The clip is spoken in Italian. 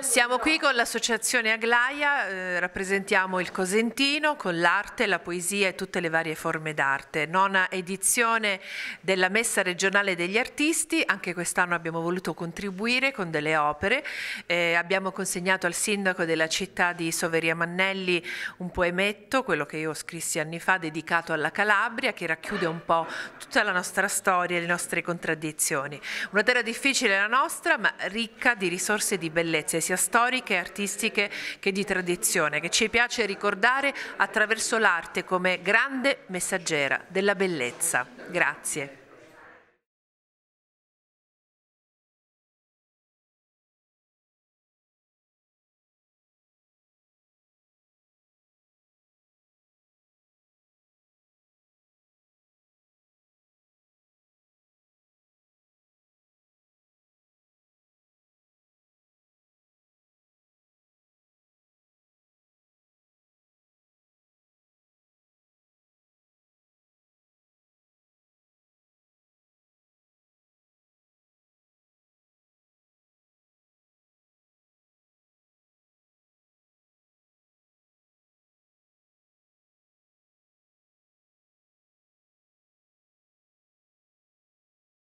Siamo qui con l'associazione Aglaia, eh, rappresentiamo il Cosentino con l'arte, la poesia e tutte le varie forme d'arte. Nona edizione della Messa regionale degli artisti, anche quest'anno abbiamo voluto contribuire con delle opere. Eh, abbiamo consegnato al sindaco della città di Soveria Mannelli un poemetto, quello che io scrissi anni fa, dedicato alla Calabria, che racchiude un po' tutta la nostra storia e le nostre contraddizioni. Una terra difficile la nostra, ma ricca di risorse e di bellezze sia storiche artistiche che di tradizione, che ci piace ricordare attraverso l'arte come grande messaggera della bellezza. Grazie.